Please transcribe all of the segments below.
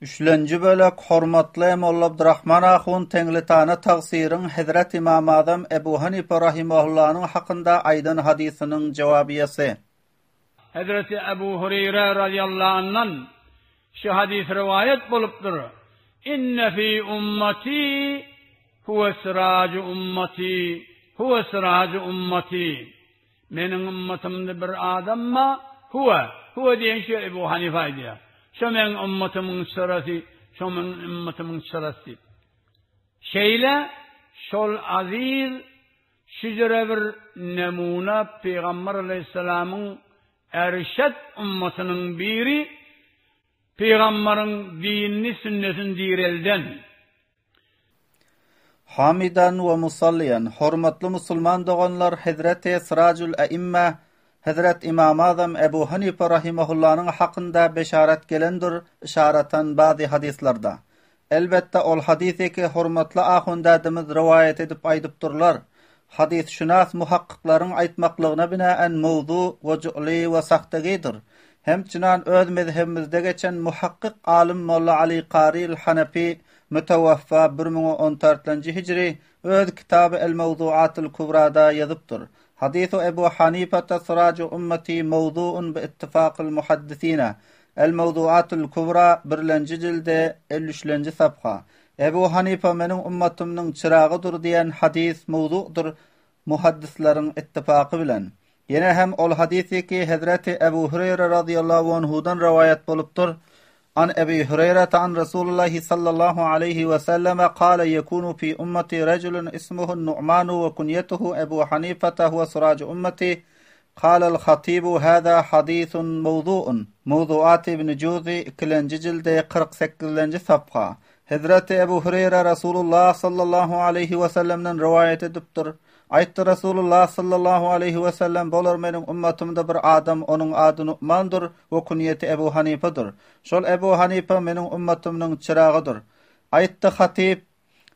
Üçlenci böyle hormatlı Emol Abdurrahman Ahun tengli tane tağsirin Hedret İmam Adam Ebu Hanip Rahimahullah'ın hakkında aydın hadisinin cevabiyesi. Hedret Ebu Hureyre radiyallahu anh'ın şu hadis rivayet bulupdur. İnne fi ummati huve siracı ummati huve siracı ummati menin ummatimdi bir adamma huve huve diyen şey Ebu Hanifay diyen. شمعن أمة منشرة شمعن أمة منشرة شيلة شل عزيز شجره bir namuna Peygamber Aleyhisselam'ın erşet ummatının biri Peygamberin dinini sünnetin direlden. Hamidan ve musalliyan, hormatlı Müslüman doğanlar Hazreti Sıracül Eimme Hazrat İmam Azam Ebu Hanife rahimehullah'ın hakkında beşaret gelendir işareten bazı hadislarda. Elbette ol hadiseki hormatlı ahundadimiz rivayet edip aydıptırlar. Hadis şunas muhakkikların aytmaklığına binaen mevzu ve cu'li ve sahtagidir. Hemçinan öz mezhebimizde geçen muhakkik alim Molla Ali Qari Qari'l Hanefi mütevaffa 1014. nji hicri öz kitabı El Mevzuatül Kubra'da yazıptır. حديث أبو حنيفة سراج أمتي موضوع باتفاق المحدثين الموضوعات الكبرى برلنجي جلد 53 صفحة Ebu Hanife mening ummatimning chirog'idir degan hadis mavdu'dir muhaddislarning ittifoqi bilan. Yana ham ol hadisiki Hazrati Abu Hurayra radhiyallohu anhu dan rivoyat bo'libdir. عن أبي هريرة عن رسول الله صلى الله عليه وسلم قال يكون في أمتي رجل اسمه النعمان وكنيته أبو حنيفة هو سراج أمتي قال الخطيب هذا حديث موضوع موضوعات ابن جوزي دي قرق سكلنج صفحة حضرت ابو هريره رسول الله صلى الله عليه وسلlemden rivayet edipdir Aýtdy Rasulullah sallallahu aleyhi we sellem bolar menim ummatymda bir adam onun adyny Umandyr we kunyeti Ebu Hanifadyr. Şol Ebu Hanifa menim ummatymyň çyragydyr. Aýtdy Hatip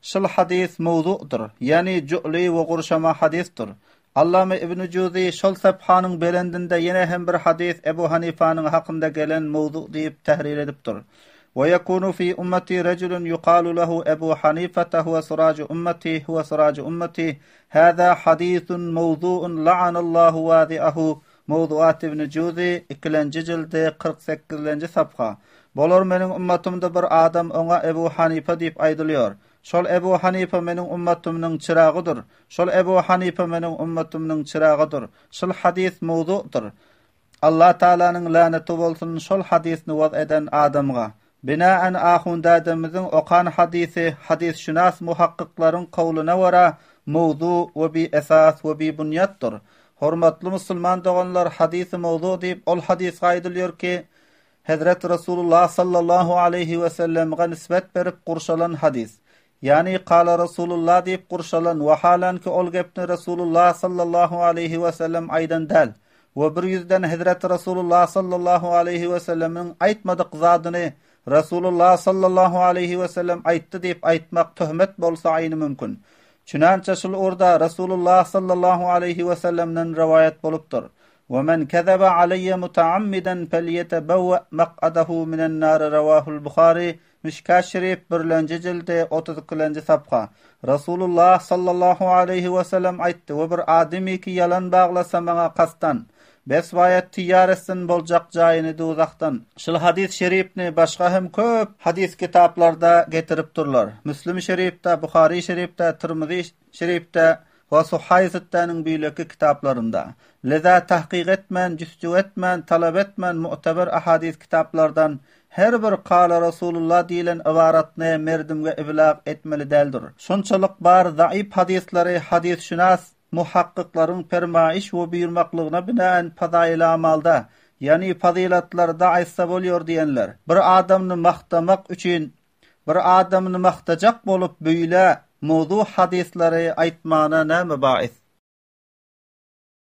şol hadis mowzu'dyr. Yani ju'li we gurşama hadisdir. Allama İbn Cuzi şol sabhanyň belendinde ýene hem bir hadis Ebu Hanifanyň hakynda gelen mowzu diýip tährir edipdir. ويكون في أمتي رجل يقال له أبو حنيفة هو سراج أمتي هو سراج أمتي هذا حديث موضوع لعن الله واذئه موضوعات ابن جوزي إكلن ججل دي قرق سكلن جسبخا بولور منن أمتم دبر آدم أنه أبو حنيفة ديب أيدليور شل أبو حنيفة منن أمتم نن غدر شل أبو حنيفة منن أمتم نن غدر شل حديث موضوع در الله تعالى نن لانتو بولتن شول حديث نواد أدن آدمغا Binaen ahundadimizin okan hadisi hadis şunas muhakkiklaryň kowluna wara mowzu we bi esas we bi bunyatdyr. Hormatly musulman doganlar hadisi mowzu diýip ol hadis gaýdylýar ki Hazrat Rasulullah sallallahu aleyhi ve sellem'e nisbet berip gurşalan hadis. Yani qala Rasulullah deyip qurşalan ve halan ki ol gepni Rasulullah sallallahu aleyhi ve sellem aydan dal. Ve bir yüzden Hazret Rasulullah sallallahu aleyhi ve sellemin aytmadık zadını Rasulullah sallallahu aleyhi ve sellem aytdı deyip aytmak töhmet bolsa aynı mümkün. Çünança şul orada Rasulullah sallallahu aleyhi ve sellemden rivayet bolupdur. وَمَنْ كَذَبَ عَلَيَّ مُتَعَمِّدًا فَلْيَتَبَوَّأْ مَقْعَدَهُ مِنَ النَّارِ رَوَاهُ الْبُخَارِي Müşka Şerif 1-nji jilde 32-nji sapga Rasulullah sallallahu aleyhi we sellem aýtdy: "We bir adamyki ýalan baglasa maňa kastan Besvayet tiyaresin bolcak cayini duzaktan. Şil hadis şerifni başka hem köp hadis kitaplarda getirip turlar. Müslim şerifte, Bukhari şerifte, Tirmizi şerifte ve Suhay Sitta'nın büyüleki kitaplarında. Leza tahkik etmen, cüstü etmen, talep etmen, muteber ahadis kitaplardan her bir qala Rasulullah diýilen ibaratny merdimge iblaq etmeli däldir. Şunçalyk bar zaif hadislary hadis şunas muhakkıkların permaiş ve buyurmaklığına binaen padail amalda, yani padilatlarda aysa boluyor diyenler, bir adamını maktamak üçün, bir adamını maktacak bolup böyle, modu hadisleri aytmana ne mübaiz?